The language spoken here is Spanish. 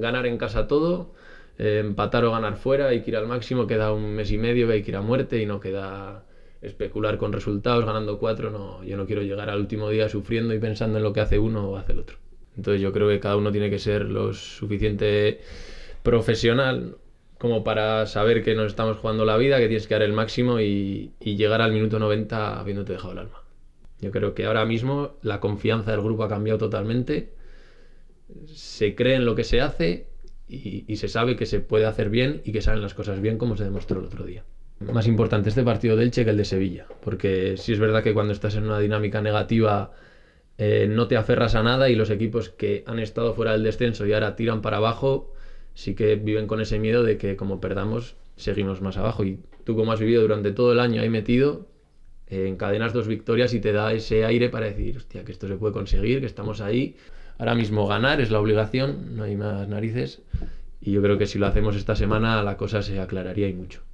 ganar en casa todo, eh, empatar o ganar fuera, hay que ir al máximo, queda un mes y medio y hay que ir a muerte y no queda especular con resultados, ganando cuatro, no, yo no quiero llegar al último día sufriendo y pensando en lo que hace uno o hace el otro. Entonces yo creo que cada uno tiene que ser lo suficiente profesional como para saber que nos estamos jugando la vida, que tienes que dar el máximo y, y llegar al minuto 90 habiéndote dejado el alma. Yo creo que ahora mismo la confianza del grupo ha cambiado totalmente se cree en lo que se hace y, se sabe que se puede hacer bien y que salen las cosas bien, como se demostró el otro día. Más importante este partido del Che que el de Sevilla, porque si es verdad que cuando estás en una dinámica negativa eh, no te aferras a nada y los equipos que han estado fuera del descenso y ahora tiran para abajo, sí que viven con ese miedo de que como perdamos, seguimos más abajo. Y tú como has vivido durante todo el año ahí metido, encadenas dos victorias y te da ese aire para decir, hostia, que esto se puede conseguir, que estamos ahí. Ahora mismo ganar es la obligación, no hay más narices. Y yo creo que si lo hacemos esta semana la cosa se aclararía y mucho.